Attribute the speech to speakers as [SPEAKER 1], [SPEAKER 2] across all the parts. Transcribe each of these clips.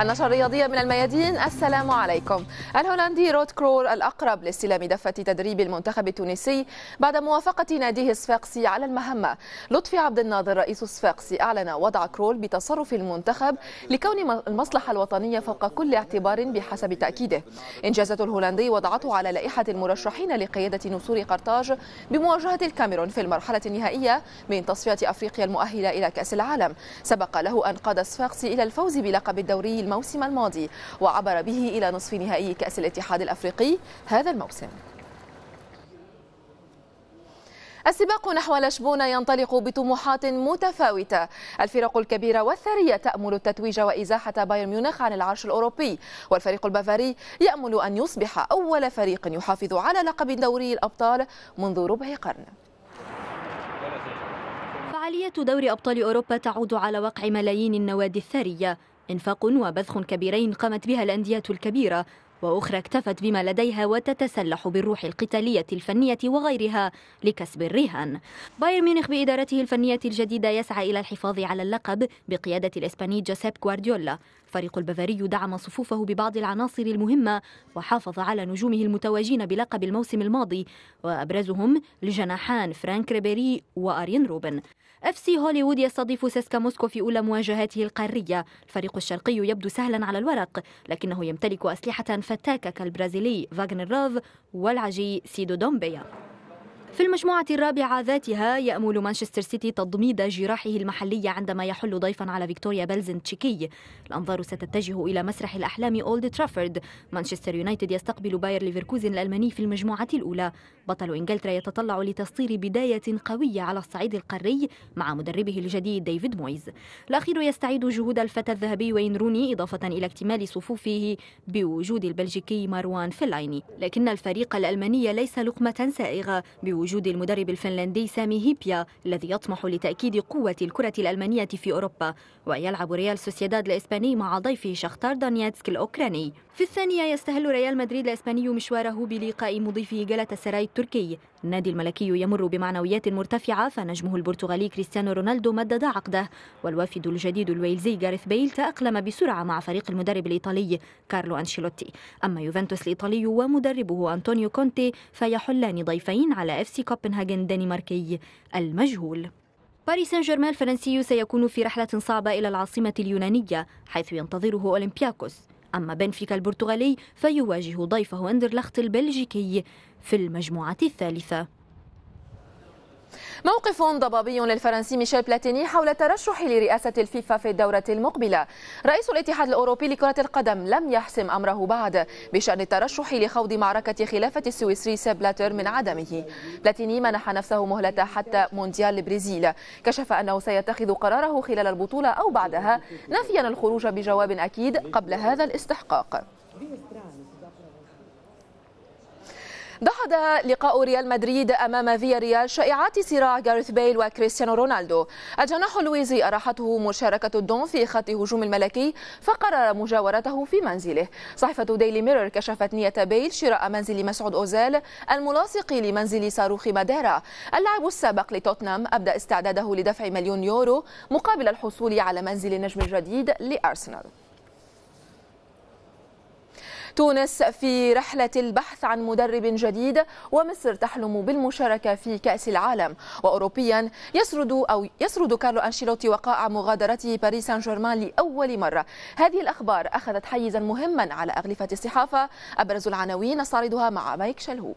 [SPEAKER 1] النشرة الرياضية من الميادين السلام عليكم الهولندي رود كرور الأقرب لاستلام دفة تدريب المنتخب التونسي بعد موافقة ناديه الصفاقسي على المهمة لطفي عبد الناظر رئيس الصفاقسي أعلن وضع كرول بتصرف المنتخب لكون المصلحة الوطنية فوق كل اعتبار بحسب تأكيده إنجازات الهولندي وضعته على لائحة المرشحين لقيادة نسور قرطاج بمواجهة الكاميرون في المرحلة النهائية من تصفية أفريقيا المؤهلة إلى كأس العالم سبق له أن قاد الصفاقسي إلى الفوز بلقب الدوري الموسم الماضي وعبر به إلى نصف نهائي كأس الاتحاد الأفريقي هذا الموسم السباق نحو لشبونة ينطلق بطموحات متفاوتة الفرق الكبيرة والثرية تأمل التتويج وإزاحة بايرن ميونخ عن العرش الأوروبي والفريق البافاري يأمل أن يصبح أول فريق يحافظ على لقب دوري الأبطال منذ ربع قرن فعالية دوري أبطال أوروبا تعود على
[SPEAKER 2] وقع ملايين النوادي الثرية إنفاق وبذخ كبيرين قامت بها الأندية الكبيرة وأخرى اكتفت بما لديها وتتسلح بالروح القتالية الفنية وغيرها لكسب الرهان بايرن ميونخ بإدارته الفنية الجديدة يسعى إلى الحفاظ على اللقب بقيادة الإسباني جوسيب غوارديولا الفريق البافاري دعم صفوفه ببعض العناصر المهمة وحافظ على نجومه المتواجين بلقب الموسم الماضي وأبرزهم الجناحان فرانك ريبيري وأرين روبن اف سي هوليوود يستضيف سيسكا موسكو في اولى مواجهاته القاريه، الفريق الشرقي يبدو سهلا على الورق، لكنه يمتلك اسلحه فتاكه كالبرازيلي فاغنر روف والعجي سيدو دومبيا. في المجموعة الرابعة ذاتها يأمل مانشستر سيتي تضميد جراحه المحلية عندما يحل ضيفا على فيكتوريا بلزن تشيكي الأنظار ستتجه إلى مسرح الأحلام أولد ترافورد مانشستر يونايتد يستقبل باير ليفركوزن الألماني في المجموعة الأولى بطل إنجلترا يتطلع لتسطير بداية قوية على الصعيد القاري مع مدربه الجديد ديفيد مويز الأخير يستعيد جهود الفتى الذهبي وين روني إضافة إلى اكتمال صفوفه بوجود البلجيكي ماروان فيلايني لكن الفريق الألماني ليس لقمة سائغة بوجود بوجود المدرب الفنلندي سامي هيبيا الذي يطمح لتأكيد قوة الكرة الألمانية في أوروبا ويلعب ريال سوسيداد الإسباني مع ضيفه شختار دانياتسك الأوكراني في الثانية يستهل ريال مدريد الإسباني مشواره بلقاء مضيفه جلتا سراي التركي النادي الملكي يمر بمعنويات مرتفعة فنجمه البرتغالي كريستيانو رونالدو مدد عقده والوافد الجديد الويلزي جاريث بيل تأقلم بسرعة مع فريق المدرب الإيطالي كارلو أنشيلوتي أما يوفنتوس الإيطالي ومدربه أنطونيو كونتي فيحلان ضيفين على اف سي كوبنهاجن الدنماركي المجهول باريس سان جيرمان الفرنسي سيكون في رحلة صعبة إلى العاصمة اليونانية حيث ينتظره أولمبياكوس أما بنفيكا البرتغالي فيواجه ضيفه أندرلخت البلجيكي في المجموعة الثالثة
[SPEAKER 1] موقف ضبابي للفرنسي ميشيل بلاتيني حول ترشح لرئاسة الفيفا في الدورة المقبلة رئيس الاتحاد الأوروبي لكرة القدم لم يحسم أمره بعد بشأن الترشح لخوض معركة خلافة السويسري سبلاتر من عدمه بلاتيني منح نفسه مهلة حتى مونديال البرازيل كشف أنه سيتخذ قراره خلال البطولة أو بعدها نفيا الخروج بجواب أكيد قبل هذا الاستحقاق دحض لقاء ريال مدريد أمام فيا ريال شائعات صراع جارث بيل وكريستيانو رونالدو الجناح اللويزي أراحته مشاركة الدون في خط هجوم الملكي فقرر مجاورته في منزله صحيفة ديلي ميرور كشفت نية بيل شراء منزل مسعود أوزيل الملاصق لمنزل صاروخ ماديرا اللاعب السابق لتوتنهام أبدأ استعداده لدفع مليون يورو مقابل الحصول على منزل النجم الجديد لأرسنال تونس في رحلة البحث عن مدرب جديد ومصر تحلم بالمشاركة في كأس العالم وأوروبيا يسرد أو يسرد كارلو أنشيلوتي وقاع مغادرته باريس سان جيرمان لأول مرة هذه الأخبار أخذت حيزا مهما على أغلفة الصحافة أبرز العناوين نستعرضها مع مايك شلهوب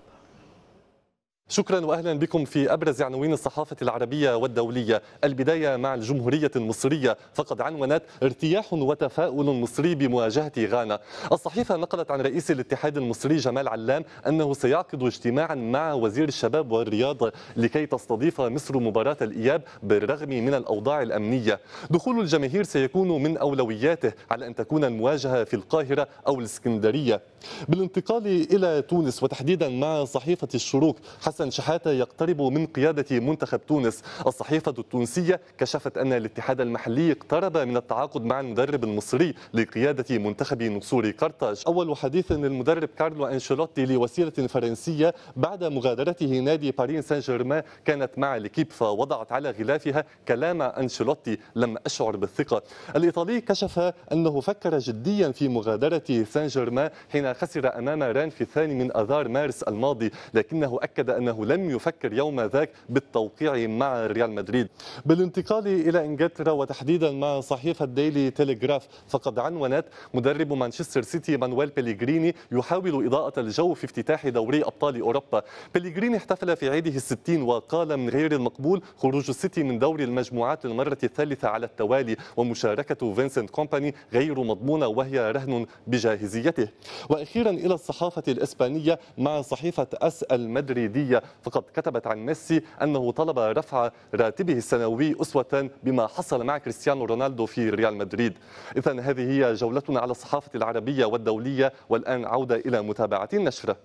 [SPEAKER 3] شكرا واهلا بكم في ابرز عناوين الصحافه العربيه والدوليه، البدايه مع الجمهوريه المصريه فقد عنونت ارتياح وتفاؤل مصري بمواجهه غانا. الصحيفه نقلت عن رئيس الاتحاد المصري جمال علام انه سيعقد اجتماعا مع وزير الشباب والرياضه لكي تستضيف مصر مباراه الاياب بالرغم من الاوضاع الامنيه. دخول الجماهير سيكون من اولوياته على ان تكون المواجهه في القاهره او الاسكندريه. بالانتقال إلى تونس وتحديدا مع صحيفة الشروق حسن شحاتة يقترب من قيادة منتخب تونس الصحيفة التونسية كشفت أن الاتحاد المحلي اقترب من التعاقد مع المدرب المصري لقيادة منتخب نصور قرطاج أول حديث للمدرب كارلو أنشيلوتي لوسيلة فرنسية بعد مغادرته نادي باريس سان جيرمان كانت مع لكيب فوضعت على غلافها كلام أنشيلوتي لم أشعر بالثقة الإيطالي كشف أنه فكر جديا في مغادرة سان جيرمان حين خسر أمام ران في الثاني من أذار مارس الماضي لكنه أكد أنه لم يفكر يوم ذاك بالتوقيع مع ريال مدريد بالانتقال إلى إنجلترا وتحديدا مع صحيفة ديلي تيليغراف فقد عنونت مدرب مانشستر سيتي مانويل بيليغريني يحاول إضاءة الجو في افتتاح دوري أبطال أوروبا بيليغريني احتفل في عيده الستين وقال من غير المقبول خروج السيتي من دوري المجموعات للمرة الثالثة على التوالي ومشاركة فينسنت كومباني غير مضمونة وهي رهن بجاهزيته وإن واخيرا الى الصحافه الاسبانيه مع صحيفه اس المدريديه فقد كتبت عن ميسي انه طلب رفع راتبه السنوي اسوه بما حصل مع كريستيانو رونالدو في ريال مدريد اذا هذه هي جولتنا على الصحافه العربيه والدوليه والان عوده الى متابعه النشره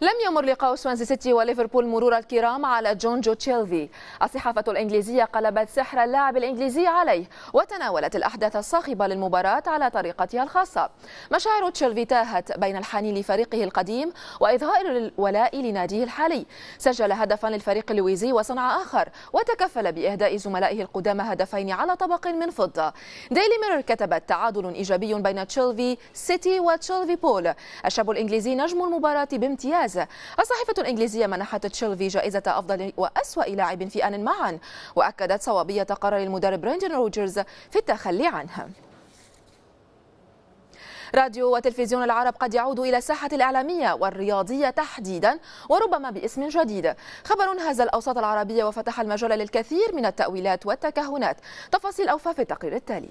[SPEAKER 1] لم يمر لقاء سوانزي سيتي وليفربول مرور الكرام على جون جو تشيلفي الصحافة الإنجليزية قلبت سحر اللاعب الإنجليزي عليه وتناولت الأحداث الصاخبة للمباراة على طريقتها الخاصة مشاعر تشيلفي تاهت بين الحنين لفريقه القديم وإظهار الولاء لناديه الحالي سجل هدفا للفريق اللويزي وصنع آخر وتكفل بإهداء زملائه القدامى هدفين على طبق من فضة ديلي ميرور كتبت تعادل إيجابي بين تشيلفي سيتي وتشيلفي بول الشاب الإنجليزي نجم المباراة بامتياز ممتازة الصحيفة الإنجليزية منحت تشيلفي جائزة أفضل وأسوأ لاعب في آن معا وأكدت صوابية قرار المدرب بريندن روجرز في التخلي عنها راديو وتلفزيون العرب قد يعود إلى الساحة الإعلامية والرياضية تحديدا وربما باسم جديد خبر هز الأوساط العربية وفتح المجال للكثير من التأويلات والتكهنات تفاصيل أوفى في التقرير التالي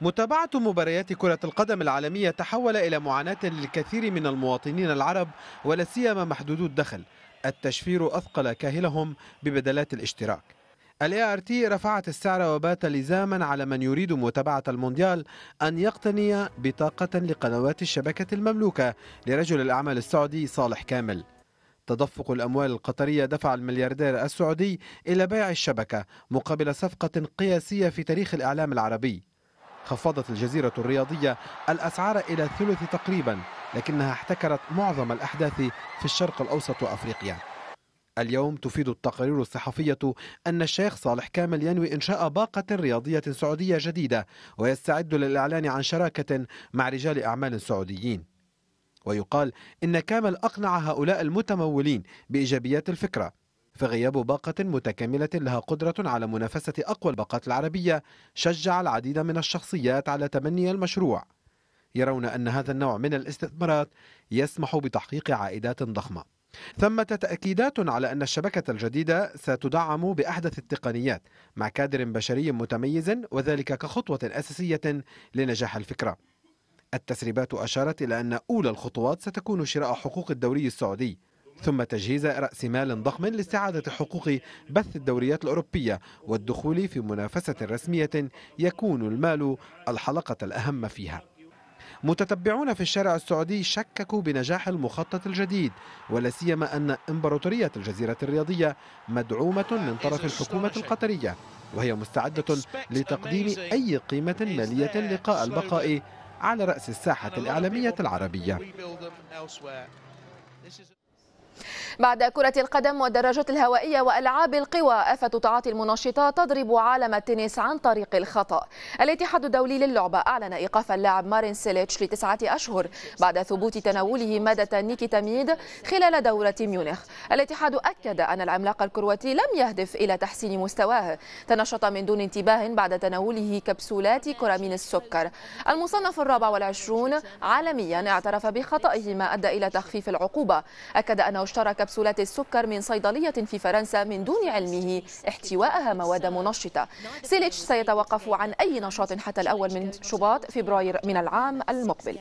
[SPEAKER 4] متابعة مباريات كرة القدم العالمية تحول إلى معاناة للكثير من المواطنين العرب ولا سيما محدودو الدخل التشفير أثقل كاهلهم ببدلات الاشتراك الاي ار تي رفعت السعر وبات لزاما على من يريد متابعة المونديال أن يقتني بطاقة لقنوات الشبكة المملوكة لرجل الأعمال السعودي صالح كامل تدفق الأموال القطرية دفع الملياردير السعودي إلى بيع الشبكة مقابل صفقة قياسية في تاريخ الإعلام العربي خفضت الجزيرة الرياضية الأسعار إلى ثلث تقريبا لكنها احتكرت معظم الأحداث في الشرق الأوسط وأفريقيا اليوم تفيد التقارير الصحفية أن الشيخ صالح كامل ينوي إنشاء باقة رياضية سعودية جديدة ويستعد للإعلان عن شراكة مع رجال أعمال سعوديين ويقال إن كامل أقنع هؤلاء المتمولين بإيجابيات الفكرة فغياب باقة متكاملة لها قدرة على منافسة أقوى الباقات العربية شجع العديد من الشخصيات على تبني المشروع يرون أن هذا النوع من الاستثمارات يسمح بتحقيق عائدات ضخمة ثمة تأكيدات على أن الشبكة الجديدة ستدعم بأحدث التقنيات مع كادر بشري متميز وذلك كخطوة أساسية لنجاح الفكرة التسريبات أشارت إلى أن أولى الخطوات ستكون شراء حقوق الدوري السعودي ثم تجهيز رأس مال ضخم لاستعادة حقوق بث الدوريات الأوروبية والدخول في منافسة رسمية يكون المال الحلقة الأهم فيها متتبعون في الشارع السعودي شككوا بنجاح المخطط الجديد ولا سيما ان امبراطوريه الجزيره الرياضيه مدعومه من طرف الحكومه القطريه وهي مستعده لتقديم اي قيمه ماليه لقاء البقاء على راس الساحه الاعلاميه العربيه
[SPEAKER 1] بعد كرة القدم والدراجات الهوائية وألعاب القوى آفة تعاطي المنشطات تضرب عالم التنس عن طريق الخطأ الاتحاد الدولي للعبة أعلن إيقاف اللاعب مارين سيليتش لتسعة أشهر بعد ثبوت تناوله مادة نيكيتاميد خلال دورة ميونخ الاتحاد أكد أن العملاق الكرواتي لم يهدف إلى تحسين مستواه تنشط من دون انتباه بعد تناوله كبسولات كرامين السكر المصنف الرابع والعشرون عالميا اعترف بخطئه ما أدى إلى تخفيف العقوبة أكد أنه اشترك كبسولات السكر من صيدلية في فرنسا من دون علمه احتواءها مواد منشطة سيليتش سيتوقف عن أي نشاط حتى الأول من شباط فبراير من العام المقبل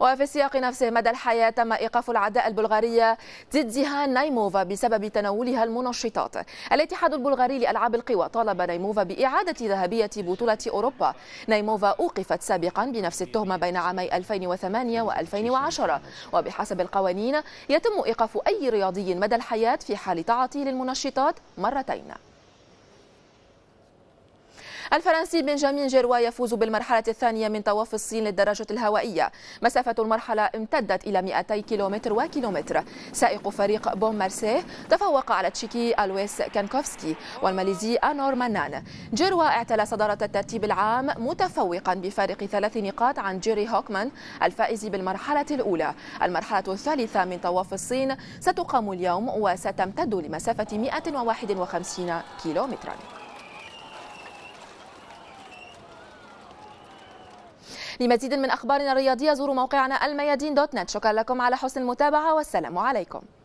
[SPEAKER 1] وفي السياق نفسه مدى الحياة تم إيقاف العداء البلغارية ديديها نايموفا بسبب تناولها المنشطات الاتحاد البلغاري لألعاب القوى طالب نايموفا بإعادة ذهبية بطولة أوروبا نايموفا أوقفت سابقا بنفس التهمة بين عامي 2008 و2010 وبحسب القوانين يتم إيقاف أي رياضي مدى الحياة في حال تعاطيه للمنشطات مرتين الفرنسي بنجامين جيروا يفوز بالمرحلة الثانية من طواف الصين للدراجة الهوائية مسافة المرحلة امتدت إلى 200 كيلومتر وكيلومتر سائق فريق بوم مارسيه تفوق على تشيكي ألويس كانكوفسكي والماليزي أنور منان جيروا اعتلى صدارة الترتيب العام متفوقا بفارق ثلاث نقاط عن جيري هوكمان الفائز بالمرحلة الأولى المرحلة الثالثة من طواف الصين ستقام اليوم وستمتد لمسافة 151 كيلومتراً لمزيد من أخبارنا الرياضية زوروا موقعنا الميادين دوت نت شكرا لكم على حسن المتابعة والسلام عليكم